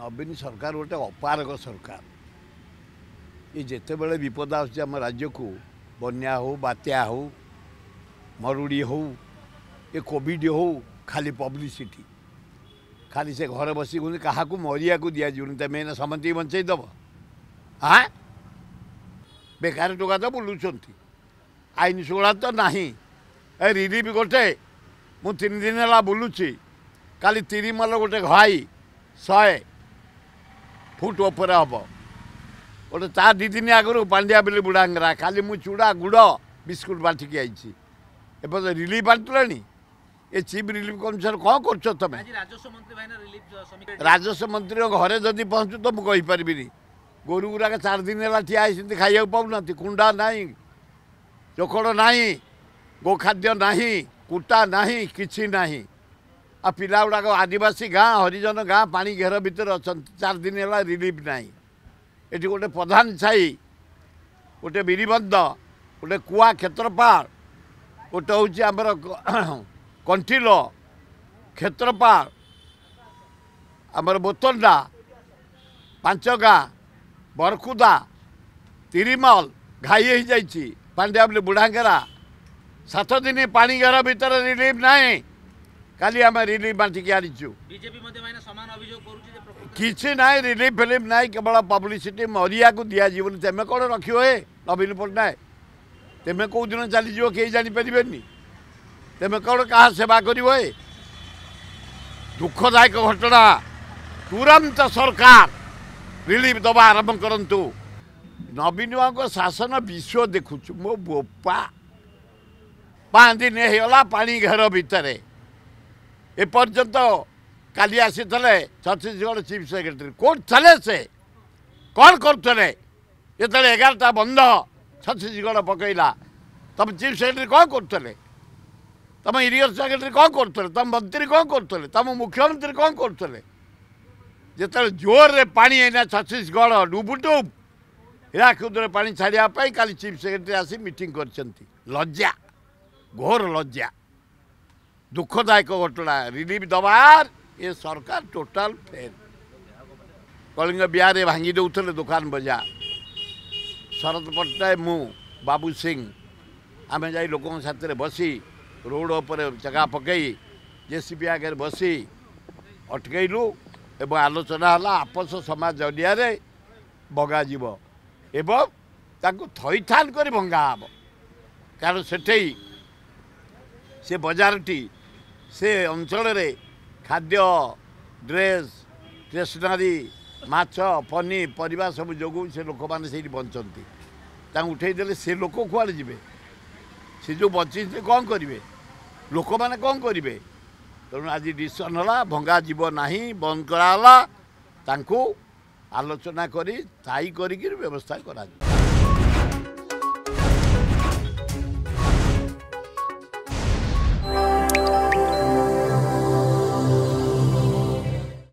नवीन सरकार गटे अपारग सरकार यतेबे विपद राज्य को बन्या हो बात्या हो मरुडी हौ ए कोभिड हौ खालि पब्लिसिटी से घर बसि का मरेको दिनु त समति बञ्चद हेकार टा त बोलुन आइन शृङ्खा त नै ए रिलिफ गटे मुलुची खालि मल गोटे घाई घ ଫୁଟ୍ ଉପରେ ହେବ ଗୋଟେ ତା ଦୁଇ ଦିନ ଆଗରୁ ପାଣ୍ଡିଆ ବୋଲି ବୁଢ଼ାଙ୍ଗରା ଖାଲି ମୁଁ ଚୁଡ଼ା ଗୁଡ଼ ବିସ୍କୁଟ୍ ବାଣ୍ଟିକି ଆଇଛି ଏପର୍ଯ୍ୟନ୍ତ ରିଲିଫ୍ ବାଣ୍ଟିଲାଣି ଏ ଚିଫ୍ ରିଲିଫ୍ କମିଶନର କ'ଣ କରୁଛ ତମେ ରାଜସ୍ୱ ମନ୍ତ୍ରୀଙ୍କ ଘରେ ଯଦି ପହଞ୍ଚୁ ତ ମୁଁ କହିପାରିବିନି ଗୋରୁ ଗୁରାକ ଚାରି ଦିନ ହେଲା ଠିଆ ହେଇଛନ୍ତି ଖାଇବାକୁ ପାଉନାହାନ୍ତି କୁଣ୍ଡା ନାହିଁ ଚୋକଡ଼ ନାହିଁ ଗୋଖାଦ୍ୟ ନାହିଁ କୁଟା ନାହିଁ କିଛି ନାହିଁ आ पहिा गुडक आदिवासी गाँ हरिजन गाँ पा घे भन् चार दिन होला रिलिफ नै यहाँ प्रधान छै गीब गए कुरा कन्ठिलो क्षेत्रपा आम बोतन्दा पाँच गाँ बरखुदतिरिमल सात दिन बुढाँगेरा घर पाे रिलीफ नै କାଲି ଆମେ ରିଲିଫ୍ ବାଣ୍ଟିକି ଆଣିଛୁ କିଛି ନାହିଁ ରିଲିଫ୍ ଫିଲିଫ୍ ନାହିଁ କେବଳ ପବ୍ଲିସିଟି ମରିବାକୁ ଦିଆଯିବନି ତେମେ କ'ଣ ରଖିବ ହେ ନବୀନ ପଟ୍ଟନାୟକ ତେମେ କେଉଁଦିନ ଚାଲିଯିବ କେହି ଜାଣିପାରିବେନି ତେମେ କ'ଣ କାହା ସେବା କରିବ ଏ ଦୁଃଖଦାୟକ ଘଟଣା ତୁରନ୍ତ ସରକାର ରିଲିଫ୍ ଦେବା ଆରମ୍ଭ କରନ୍ତୁ ନବୀନ ବାବୁଙ୍କ ଶାସନ ବିଶ୍ୱ ଦେଖୁଛୁ ମୋ ବୋପା ପାଞ୍ଚ ଦିନ ହେଇଗଲା ପାଣି ଘେର ଭିତରେ এপর্যন্ত কালি আসলে ছত্তিশগড় চিফ সেক্রেটারি কোর্ট চলে সে কণ করুলে যেতে এগারোটা বন্ধ ছত্তিশগড় পকাইলা তুমি চিফ সেক্রেটারি কণ করুলে তুমি ইরিগেশন সেক্রেটারি কণ করুলে তুমি মন্ত্রী কণ করুলে তুমি মুখ্যমন্ত্রী কণ করুলে যেত জোরে পা এনে ছত্তিশগড় ডুবুডুব হীরাকুদরে পা ছাড়া কালি চিফ সেক্রেটারি আসি মিটিং করছেন লজ্জা ঘোর লজ্জা दुःखदायक घटना सरकार दबाकार फेल फेल् कलिङ्ग भांगी भाँगिदेन दुकान बजा शरद पट्टनाक मु बाबू सिंह आमे लोक साथी बसि रोड चका पके जेसि आग्र बसि अटकु एवं आलोचना आपस समाज आपोसम्म जाने जीव एवं थैथान गरि भङाह कारण सठै से बजार ସେ ଅଞ୍ଚଳରେ ଖାଦ୍ୟ ଡ୍ରେସ୍ ଷ୍ଟେସନାରୀ ମାଛ ପନିପରିବା ସବୁ ଯୋଗୁଁ ସେ ଲୋକମାନେ ସେଇଠି ବଞ୍ଚନ୍ତି ତାଙ୍କୁ ଉଠେଇ ଦେଲେ ସେ ଲୋକ କୁଆଡ଼େ ଯିବେ ସେ ଯେଉଁ ବଞ୍ଚିଛନ୍ତି କ'ଣ କରିବେ ଲୋକମାନେ କ'ଣ କରିବେ ତେଣୁ ଆଜି ଡିସିସନ୍ ହେଲା ଭଙ୍ଗା ଯିବ ନାହିଁ ବନ୍ଦ କରାହେଲା ତାଙ୍କୁ ଆଲୋଚନା କରି ସ୍ଥାୟୀ କରିକି ବ୍ୟବସ୍ଥା କରାଯିବ